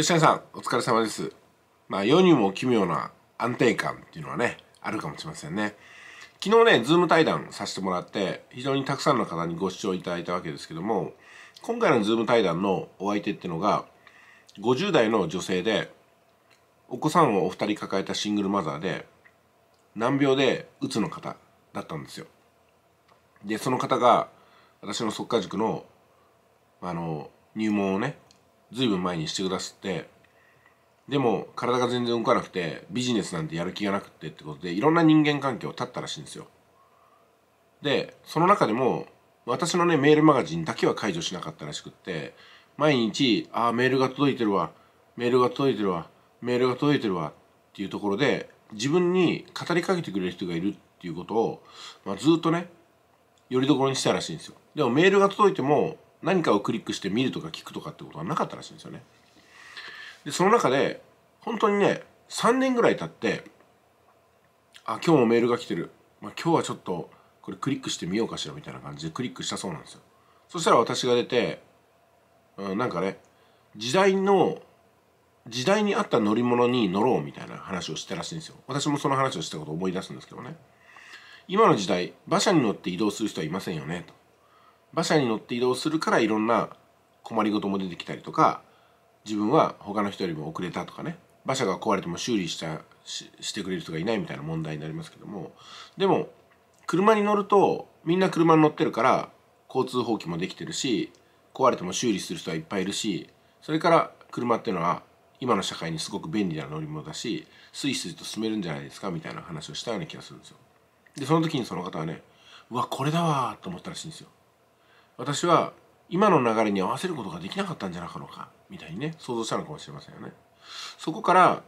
吉谷さん、お疲れ様です。まあ、世にも奇妙な安定感っていうのはね、あるかもしれませんね。昨日ね、ズーム対談させてもらって、非常にたくさんの方にご視聴いただいたわけですけども、今回のズーム対談のお相手っていうのが、50代の女性で、お子さんをお二人抱えたシングルマザーで、難病でうつの方だったんですよ。で、その方が、私の即化塾の、あの、入門をね、ずいぶん前にしてくださってでも体が全然動かなくてビジネスなんてやる気がなくてってことでいろんな人間関係を断ったらしいんですよでその中でも私のねメールマガジンだけは解除しなかったらしくって毎日「ああメールが届いてるわメールが届いてるわメールが届いてるわ」っていうところで自分に語りかけてくれる人がいるっていうことを、まあ、ずっとねよりどころにしたらしいんですよでもメールが届いても何かをクリックして見るとか聞くとかってことはなかったらしいんですよね。でその中で本当にね3年ぐらい経ってあ今日もメールが来てる、まあ、今日はちょっとこれクリックしてみようかしらみたいな感じでクリックしたそうなんですよ。そしたら私が出て、うん、なんかね時代の時代に合った乗り物に乗ろうみたいな話をしたらしいんですよ。私もその話をしたことを思い出すんですけどね。今の時代馬車に乗って移動する人はいませんよねと。馬車に乗って移動するからいろんな困りごとも出てきたりとか自分は他の人よりも遅れたとかね馬車が壊れても修理したししてくれる人がいないみたいな問題になりますけどもでも車に乗るとみんな車に乗ってるから交通法規もできてるし壊れても修理する人はいっぱいいるしそれから車っていうのは今の社会にすごく便利な乗り物だしスイスイと進めるんじゃないですかみたいな話をしたような気がするんですよ。でその時にその方はねうわこれだわと思ったらしいんですよ。私は今の流れに合わせることができなかったんじゃなかろうかみたいにね想像したのかもしれませんよね。そこから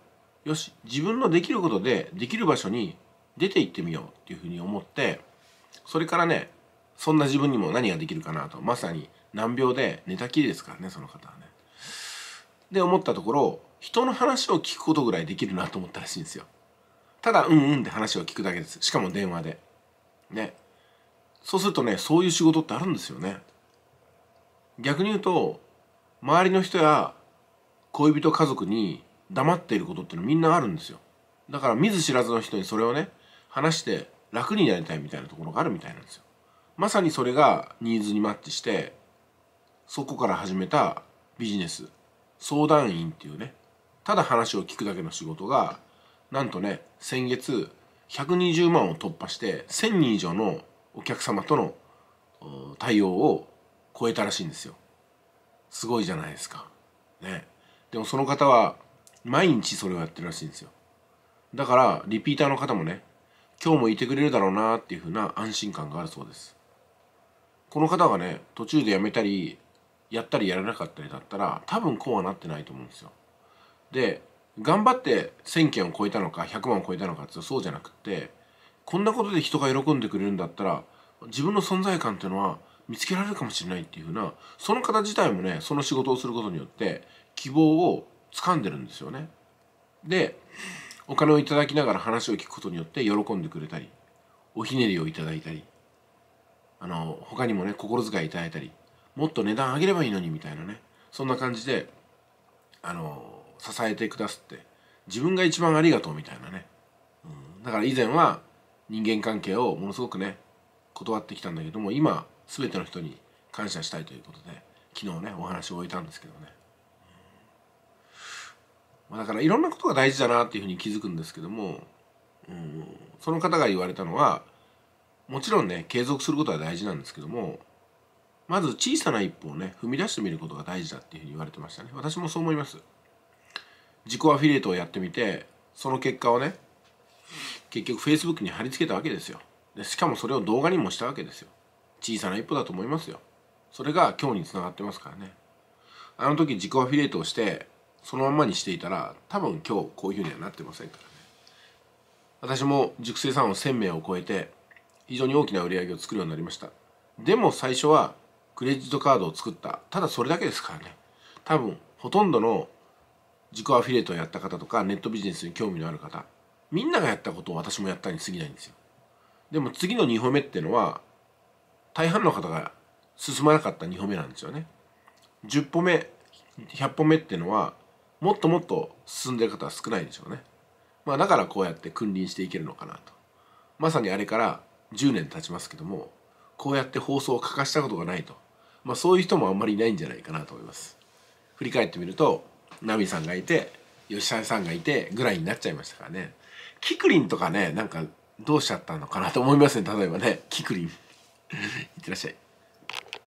よし自分のできることでできる場所に出て行ってみようっていうふうに思ってそれからねそんな自分にも何ができるかなとまさに難病で寝たきりですからねその方はね。で思ったところ人の話を聞くことぐらいできるなと思ったらしいんですよ。ただうんうんって話を聞くだけですしかも電話で。ね。そうするとねそういう仕事ってあるんですよね逆に言うと周りの人や恋人家族に黙っていることってのみんなあるんですよだから見ず知らずの人にそれをね話して楽になりたいみたいなところがあるみたいなんですよまさにそれがニーズにマッチしてそこから始めたビジネス相談員っていうねただ話を聞くだけの仕事がなんとね先月120万を突破して1,000人以上のお客様との対応を超えたらしいんですよすごいじゃないですかねでもその方は毎日それをやってるらしいんですよだからリピーターの方もね今日もいてくれるだろうなっていうふうな安心感があるそうですこの方がね途中でやめたりやったりやらなかったりだったら多分こうはなってないと思うんですよで頑張って1,000件を超えたのか100万を超えたのかってそうじゃなくってこんなことで人が喜んでくれるんだったら自分の存在感っていうのは見つけられるかもしれないっていうふうなその方自体もねその仕事をすることによって希望を掴んでるんですよね。でお金をいただきながら話を聞くことによって喜んでくれたりおひねりをいただいたりあの他にもね心遣いいただいたりもっと値段上げればいいのにみたいなねそんな感じであの支えてくださって自分が一番ありがとうみたいなね、うん、だから以前は人間関係をものすごくね断ってきたんだけども今全ての人に感謝したいということで昨日ねお話を終えたんですけどね、まあ、だからいろんなことが大事だなっていうふうに気づくんですけども、うん、その方が言われたのはもちろんね継続することは大事なんですけどもまず小さな一歩をね踏み出してみることが大事だっていうふうに言われてましたね私もそう思います自己アフィリエイトをやってみてその結果をね結局 Facebook に貼り付けたわけですよでしかもそれを動画にもしたわけですよ小さな一歩だと思いますよそれが今日につながってますからねあの時自己アフィリエイトをしてそのままにしていたら多分今日こういうふうにはなってませんからね私も熟成さんを1000名を超えて非常に大きな売り上げを作るようになりましたでも最初はクレジットカードを作ったただそれだけですからね多分ほとんどの自己アフィリエイトをやった方とかネットビジネスに興味のある方みんながやったことを私もやったに過ぎないんですよでも次の2歩目っていうのは大半の方が進まなかった2歩目なんですよね10歩目100歩目っていうのはもっともっと進んでる方は少ないでしょうね、まあ、だからこうやって君臨していけるのかなとまさにあれから10年経ちますけどもこうやって放送を欠かしたことがないと、まあ、そういう人もあんまりいないんじゃないかなと思います振り返ってみるとナミさんがいて吉沢さんがいてぐらいになっちゃいましたからねキクリンとかねなんかどうしちゃったのかなと思いますね例えばねキクリンいってらっしゃい。